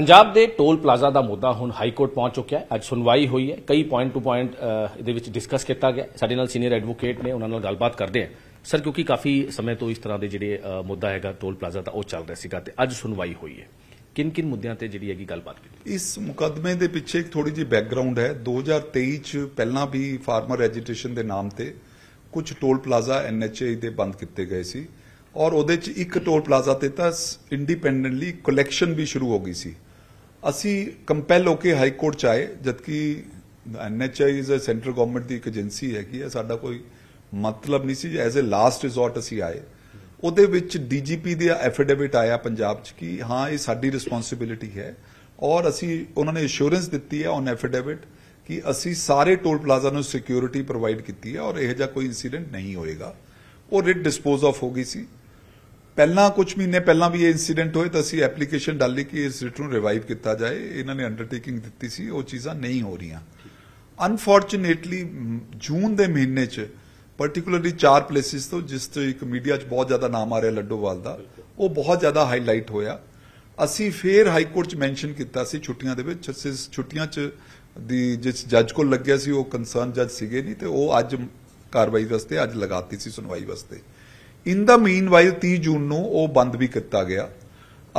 ਪੰਜਾਬ ਦੇ toll plaza ਦਾ ਮੁੱਦਾ ਹੁਣ ਹਾਈ ਕੋਰਟ ਪਹੁੰਚ ਚੁੱਕਿਆ ਹੈ ਅੱਜ ਸੁਣਵਾਈ ਹੋਈ ਹੈ ਕਈ ਪੁਆਇੰਟ ਟੂ ਪੁਆਇੰਟ ਇਹਦੇ ਵਿੱਚ ਡਿਸਕਸ ਕੀਤਾ ਗਿਆ ਸਾਡੇ ਨਾਲ ਸੀਨੀਅਰ ਐਡਵੋਕੇਟ ਨੇ ਉਹਨਾਂ ਨਾਲ ਗੱਲਬਾਤ ਕਰਦੇ ਆ ਸਰ ਕਿਉਂਕਿ ਕਾਫੀ ਸਮੇਂ ਤੋਂ ਇਸ ਤਰ੍ਹਾਂ ਦੇ ਜਿਹੜੇ ਮੁੱਦਾ ਹੈਗਾ ਟੋਲ ਪਲਾਜ਼ਾ ਦਾ ਉਹ ਚੱਲ ਰਿਹਾ ਸੀਗਾ ਤੇ ਅੱਜ ਸੁਣਵਾਈ ਹੋਈ ਹੈ ਕਿਨ ਕਿਨ ਮੁੱਦਿਆਂ ਤੇ ਜਿਹੜੀ ਹੈਗੀ ਗੱਲਬਾਤ ਕੀਤੀ ਇਸ ਮੁਕਦਮੇ ਦੇ ਪਿੱਛੇ ਇੱਕ ਥੋੜੀ ਜਿਹੀ ਬੈਕਗ੍ਰਾਉਂਡ ਹੈ 2023 ਚ ਪਹਿਲਾਂ ਵੀ ਫਾਰਮਰ ਐਜੀਟੇਸ਼ਨ ਦੇ ਨਾਮ ਤੇ ਕੁਝ ਟੋਲ ਪਲਾਜ਼ਾ ਐਨਐਚਏ ਦੇ ਬੰਦ ਕੀਤੇ ਗਏ ਸੀ ਔਰ ਉਹਦੇ ਚ ਇੱਕ ਟੋਲ ਪਲਾਜ਼ਾ ਤੇ ਤਾਂ ਇੰਡੀਪੈਂਡੈਂਟਲੀ ਕਲੈਕਸ਼ਨ ਵੀ ਸ਼ੁਰੂ ਹੋ ਗਈ ਸੀ ਅਸੀਂ ਕੰਪੈਲ ਹੋ ਕੇ ਹਾਈ ਕੋਰਟ ਚ ਆਏ ਜਦਕਿ NHAI is a central government ਦੀ ਇੱਕ ਏਜੰਸੀ ਹੈਗੀ ਹੈ ਸਾਡਾ ਕੋਈ ਮਤਲਬ ਨਹੀਂ ਸੀ ਐਜ਼ ਅ ਲਾਸਟ ਰਿਜ਼ੋਰਟ ਅਸੀਂ ਆਏ ਉਹਦੇ ਵਿੱਚ ਡੀਜੀਪੀ ਦੇ ਐਫੀਡੇਵਿਟ ਆਇਆ ਪੰਜਾਬ ਚ ਕਿ ਹਾਂ ਇਹ ਸਾਡੀ ਰਿਸਪੌਂਸਿਬਿਲਟੀ ਹੈ ਔਰ ਅਸੀਂ ਉਹਨਾਂ ਨੇ ਅਸ਼ੋਰੈਂਸ ਦਿੱਤੀ ਹੈ ਔਨ ਐਫੀਡੇਵਿਟ ਕਿ ਅਸੀਂ ਸਾਰੇ ਟੋਲ ਪਲਾਜ਼ਾ ਨੂੰ ਸਿਕਿਉਰਿਟੀ ਪ੍ਰੋਵਾਈਡ ਕੀਤੀ ਹੈ ਔਰ ਇਹ ਜਿਹਾ ਕੋਈ ਇਨਸੀਡੈਂਟ ਨਹੀਂ ਹੋਏਗਾ ਉਹ ਰਿਟ ਡਿਸਪੋਜ਼ ਆਫ ਹੋ ਗਈ ਸੀ ਪਹਿਲਾਂ ਕੁਝ ਮਹੀਨੇ ਪਹਿਲਾਂ ਵੀ ਇਹ ਇਨਸੀਡੈਂਟ ਹੋਏ ਤਾਂ ਅਸੀਂ ਐਪਲੀਕੇਸ਼ਨ ਡਾਲੀ ਕਿ ਇਸ ਰਿਟ ਨੂੰ ਰਿਵਾਈਵ ਕੀਤਾ ਜਾਏ ਇਹਨਾਂ ਨੇ ਅੰਡਰਟੇਕਿੰਗ ਦਿੱਤੀ ਸੀ ਉਹ ਚੀਜ਼ਾਂ ਨਹੀਂ ਹੋ ਰਹੀਆਂ ਅਨਫੋਰਚੂਨੇਟਲੀ ਜੂਨ ਦੇ ਮਹੀਨੇ 'ਚ ਪਾਰਟਿਕੂਲਰਲੀ ਚਾਰ ਪਲੇਸਿਸ ਤੋਂ ਜਿਸ ਤੋਂ ਇੱਕ ਮੀਡੀਆ 'ਚ ਬਹੁਤ ਜ਼ਿਆਦਾ ਨਾਮ ਆ ਰਿਹਾ ਲੱਡੋਵਾਲ ਦਾ ਉਹ ਬਹੁਤ ਜ਼ਿਆਦਾ ਹਾਈਲਾਈਟ ਹੋਇਆ ਅਸੀਂ ਫੇਰ ਹਾਈ ਕੋਰਟ 'ਚ ਮੈਂਸ਼ਨ ਕੀਤਾ ਸੀ ਛੁੱਟੀਆਂ ਦੇ ਵਿੱਚ ਛੁੱਟੀਆਂ 'ਚ ਦੀ ਜਿਸ ਜੱਜ ਕੋਲ ਲੱਗਿਆ ਸੀ ਉਹ ਕਨਸਰਨ ਜੱਜ ਸੀਗੇ ਨਹੀਂ ਤੇ ਉਹ ਅੱਜ ਕਾਰਵਾਈ ਵਾਸਤੇ ਅੱਜ ਲਗਾਤੀ ਸੀ ਸੁਣਵਾਈ ਵਾਸਤੇ ਇਨ ਦਾ ਮੀਨ ਵਾਈਲ 30 ਜੂਨ ਨੂੰ ਉਹ ਬੰਦ ਵੀ ਕੀਤਾ ਗਿਆ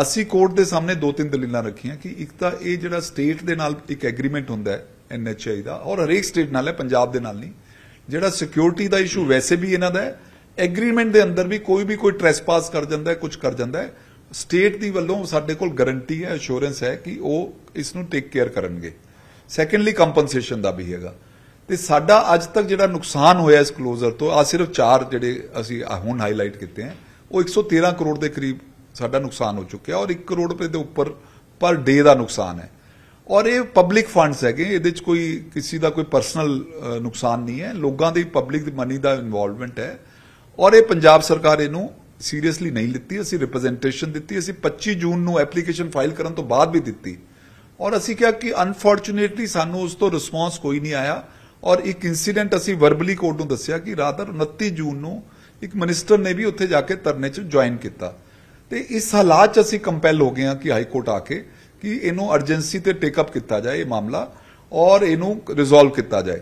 ਅਸੀਂ ਕੋਰਟ ਦੇ ਸਾਹਮਣੇ ਦੋ ਤਿੰਨ ਦਲੀਲਾਂ ਰੱਖੀਆਂ ਕਿ ਇੱਕ ਤਾਂ ਇਹ ਜਿਹੜਾ ਸਟੇਟ ਦੇ ਨਾਲ ਇੱਕ ਐਗਰੀਮੈਂਟ ਹੁੰਦਾ ਹੈ ਐਨਐਚਆਈ ਦਾ ਔਰ ਹਰੇਕ ਸਟੇਟ ਨਾਲ ਹੈ ਪੰਜਾਬ ਦੇ ਨਾਲ ਨਹੀਂ ਜਿਹੜਾ ਸਿਕਿਉਰਿਟੀ ਦਾ ਇਸ਼ੂ ਵੈਸੇ ਵੀ ਇਹਨਾਂ ਦਾ ਹੈ ਐਗਰੀਮੈਂਟ ਦੇ ਅੰਦਰ ਵੀ ਕੋਈ ਵੀ ਕੋਈ ਟ੍ਰੈਸਪਾਸ ਕਰ ਜਾਂਦਾ ਹੈ ਕੁਝ ਕਰ ਜਾਂਦਾ ਹੈ ਸਟੇਟ ਦੀ ਵੱਲੋਂ ਸਾਡੇ ਕੋਲ ਗਾਰੰਟੀ ਹੈ ਅਸ਼ੋਰੈਂਸ ਹੈ ਕਿ ਉਹ ਇਸ ਨੂੰ ਟੇਕ ਕੇਅਰ ਕਰਨਗੇ ਸੈਕੰਡਲੀ ਕੰਪਨਸੇਸ਼ਨ ਦਾ ਵੀ ਹੈਗਾ ਤੇ ਸਾਡਾ ਅੱਜ ਤੱਕ ਜਿਹੜਾ ਨੁਕਸਾਨ ਹੋਇਆ ਇਸ ਕਲੋਜ਼ਰ ਤੋਂ ਆ ਸਿਰਫ ਚਾਰ ਜਿਹੜੇ ਅਸੀਂ ਹੁਣ ਹਾਈਲਾਈਟ ਕੀਤੇ ਆ ਉਹ 113 ਕਰੋੜ ਦੇ ਕਰੀਬ ਸਾਡਾ ਨੁਕਸਾਨ ਹੋ ਚੁੱਕਿਆ ਔਰ 1 ਕਰੋੜ ਰੁਪਏ ਦੇ ਉੱਪਰ ਪਰ ਡੇ ਦਾ ਨੁਕਸਾਨ ਹੈ ਔਰ ਇਹ ਪਬਲਿਕ ਫੰਡਸ ਹੈਗੇ ਇਹਦੇ ਵਿੱਚ ਕੋਈ ਕਿਸੇ ਦਾ ਕੋਈ ਪਰਸਨਲ ਨੁਕਸਾਨ ਨਹੀਂ ਹੈ ਲੋਕਾਂ ਦੀ ਪਬਲਿਕ ਦੀ ਮਨੀ ਦਾ ਇਨਵੋਲਵਮੈਂਟ ਹੈ ਔਰ ਇਹ ਪੰਜਾਬ ਸਰਕਾਰ ਇਹਨੂੰ ਸੀਰੀਅਸਲੀ ਨਹੀਂ ਲਿੱਤੀ ਅਸੀਂ ਰਿਪਰੈਜ਼ੈਂਟੇਸ਼ਨ ਦਿੱਤੀ ਅਸੀਂ 25 ਜੂਨ ਨੂੰ ਐਪਲੀਕੇਸ਼ਨ ਫਾਈਲ ਕਰਨ ਤੋਂ ਬਾਅਦ ਵੀ ਦਿੱਤੀ ਔਰ ਅਸੀਂ ਕਿਹਾ ਕਿ ਅਨਫੋਰਚੂਨੇਟਲੀ ਸਾਨੂੰ ਉਸ ਤੋਂ ਰਿਸਪੌਂਸ ਕੋਈ ਨਹੀਂ ਆਇਆ ਔਰ ਇੱਕ ਇਨਸੀਡੈਂਟ ਅਸੀਂ ਵਰਬਲੀ ਕੋਰਟ ਨੂੰ ਦੱਸਿਆ ਕਿ ਰਾਤ 29 ਜੂਨ ਨੂੰ ਇੱਕ ਮਨਿਸਟਰ ਨੇ ਵੀ ਉੱਥੇ ਜਾ ਕੇ ਧਰਨੇ 'ਚ ਜੁਆਇਨ ਕੀਤਾ ਤੇ ਇਸ ਹਾਲਾਤ 'ਚ ਅਸੀਂ ਕੰਪੈਲ ਹੋ ਗਏ ਹਾਂ ਕਿ ਹਾਈ ਕੋਰਟ ਆ ਕੇ ਕਿ ਇਹਨੂੰ ਅਰਜੈਂਸੀ ਤੇ ਟੇਕ ਅਪ ਕੀਤਾ ਜਾਏ ਇਹ ਮਾਮਲਾ ਔਰ ਇਹਨੂੰ ਰਿਜ਼ੋਲਵ ਕੀਤਾ ਜਾਏ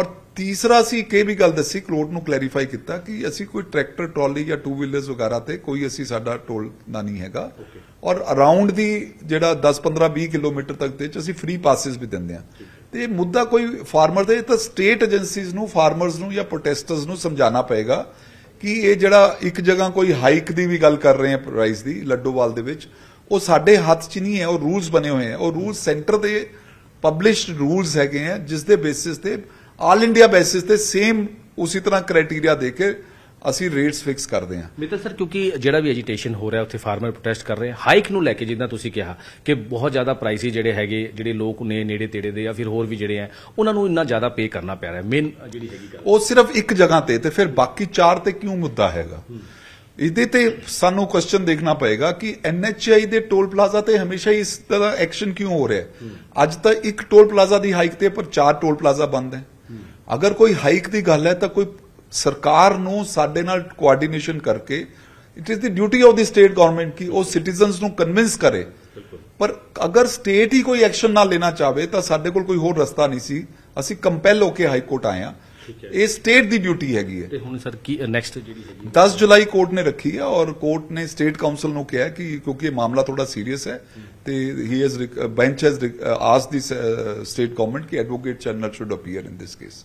ਔਰ ਤੀਸਰਾ ਸੀ ਕਿ ਵੀ ਗੱਲ ਦੱਸੀ ਕੋਰਟ ਨੂੰ ਕਲੈਰੀਫਾਈ ਕੀਤਾ ਕਿ ਅਸੀਂ ਕੋਈ ਟਰੈਕਟਰ ਟਰਾਲੀ ਜਾਂ ਟੂ ਵੀਲਰਸ ਵਗੈਰਾ ਤੇ ਕੋਈ ਅਸੀਂ ਸਾਡਾ ਟੋਲ ਨਾ ਨਹੀਂ ਹੈਗਾ ਔਰ ਅਰਾਊਂਡ ਦੀ ਜਿਹੜਾ 10 15 20 ਕਿਲੋਮੀਟਰ ਤੱਕ ਤੇ ਚ ਅਸੀਂ ਫ੍ਰੀ ਪਾਸਿਸ ਵੀ ਦਿੰਦੇ ਆ ਤੇ ਮੁੱਦਾ ਕੋਈ ਫਾਰਮਰ ਦਾ ਇਹ ਤਾਂ ਸਟੇਟ ਏਜੰਸੀਜ਼ ਨੂੰ ਫਾਰਮਰਸ ਨੂੰ ਜਾਂ ਪ੍ਰੋਟੈਸਟਰਸ ਨੂੰ ਸਮਝਾਉਣਾ ਪਏਗਾ ਕਿ ਇਹ ਜਿਹੜਾ ਇੱਕ ਜਗ੍ਹਾ ਕੋਈ ਹਾਈਕ ਦੀ ਵੀ ਗੱਲ ਕਰ ਰਹੇ ਆ ਪ੍ਰਾਈਸ ਦੀ ਲੱਡੋਵਾਲ ਦੇ ਵਿੱਚ ਉਹ ਸਾਡੇ ਹੱਥ 'ਚ ਨਹੀਂ ਹੈ ਉਹ ਰੂਲਸ ਬਣੇ ਹੋਏ ਆ ਉਹ ਰੂਲ ਸੈਂਟਰ ਦੇ ਪਬਲਿਸ਼ਡ ਰੂਲਸ ਹੈਗੇ ਆ ਜਿਸ ਦੇ ਬੇਸਿਸ ਤੇ ਆਲ ਇੰਡੀਆ ਬੇਸਿਸ ਤੇ ਸੇਮ ਉਸੇ ਤਰ੍ਹਾਂ ਕ੍ਰਾਈਟੇਰੀਆ ਦੇ ਕੇ ਅਸੀਂ ਰੇਟਸ ਫਿਕਸ ਕਰਦੇ ਹਾਂ ਮਿੱਤਰ ਸਰ ਕਿਉਂਕਿ ਜਿਹੜਾ ਵੀ ਐਜੀਟੇਸ਼ਨ ਹੋ ਰਿਹਾ ਉੱਥੇ ਫਾਰਮਰ ਪ੍ਰੋਟੈਸਟ ਕਰ ਰਹੇ ਹਾਈਕ ਨੂੰ ਲੈ ਕੇ ਜਿੱਦਾਂ ਤੁਸੀਂ ਕਿਹਾ ਕਿ ਬਹੁਤ ਜ਼ਿਆਦਾ ਪ੍ਰਾਈਸ ਜਿਹੜੇ ਹੈਗੇ ਜਿਹੜੇ ਲੋਕ ਨੇ ਨੇੜੇ ਤੇੜੇ ਦੇ ਜਾਂ ਫਿਰ ਹੋਰ ਵੀ ਜਿਹੜੇ ਆ ਉਹਨਾਂ ਨੂੰ ਇੰਨਾ ਜ਼ਿਆਦਾ ਪੇ ਕਰਨਾ ਪੈ ਰਿਹਾ ਮੇਨ ਜਿਹੜੀ ਹੈਗੀ ਗੱਲ ਉਹ ਸਿਰਫ ਇੱਕ ਜਗ੍ਹਾ ਤੇ ਤੇ ਫਿਰ ਬਾਕੀ ਚਾਰ ਤੇ ਕਿਉਂ ਮੁੱਦਾ ਹੈਗਾ ਇਹਦੇ ਤੇ ਸਾਨੂੰ ਕੁਐਸਚਨ ਦੇਖਣਾ ਪਏਗਾ ਕਿ ਐਨਐਚਆਈ ਦੇ ਟੋਲ ਪਲਾਜ਼ਾ ਤੇ ਹਮੇਸ਼ਾ ਹੀ ਇਸ ਤਰ੍ਹਾਂ ਐਕਸ਼ਨ ਕਿਉਂ ਹੋ ਰਿਹਾ ਅੱਜ ਤਾਂ ਇੱਕ ਟੋਲ ਪਲਾਜ਼ਾ ਦੀ ਹਾਈਕ ਤੇ ਪਰ ਚਾਰ ਟੋਲ ਪਲਾਜ਼ਾ ਬੰਦ ਹੈ ਅਗਰ ਕੋਈ ਹਾਈਕ ਦੀ ਗੱਲ ਹੈ ਤਾਂ ਕੋਈ ਸਰਕਾਰ ਨੂੰ ਸਾਡੇ ਨਾਲ ਕੋਆਰਡੀਨੇਸ਼ਨ ਕਰਕੇ it is the duty of the state government ਕਿ ਉਹ ਸਿਟੀਜ਼ਨਸ ਨੂੰ ਕਨਵਿੰਸ ਕਰੇ ਪਰ ਅਗਰ ਸਟੇਟ ਹੀ ਕੋਈ ਐਕਸ਼ਨ ਨਾ ਲੈਣਾ ਚਾਵੇ ਤਾਂ ਸਾਡੇ ਕੋਲ ਕੋਈ ਹੋਰ ਰਸਤਾ ਨਹੀਂ ਸੀ ਅਸੀਂ ਕੰਪੈਲ ਹੋ ਕੇ ਹਾਈ ਕੋਰਟ ਆਏ ਆ ਇਹ ਸਟੇਟ ਦੀ ਡਿਊਟੀ ਹੈਗੀ ਹੈ ਤੇ ਹੁਣ ਸਰ ਕੀ ਨੈਕਸਟ ਜਿਹੜੀ ਹੈਗੀ 10 ਜੁਲਾਈ ਕੋਰਟ ਨੇ ਰੱਖੀ ਹੈ ਔਰ ਕੋਰਟ ਨੇ ਸਟੇਟ ਕਾਉਂਸਲ ਨੂੰ ਕਿਹਾ ਕਿ ਕਿਉਂਕਿ ਇਹ ਮਾਮਲਾ ਥੋੜਾ ਸੀਰੀਅਸ ਹੈ ਤੇ he has bench has ask the state government ਕਿ ਐਡਵੋਕੇਟ ਚੰਨਰ should appear in this case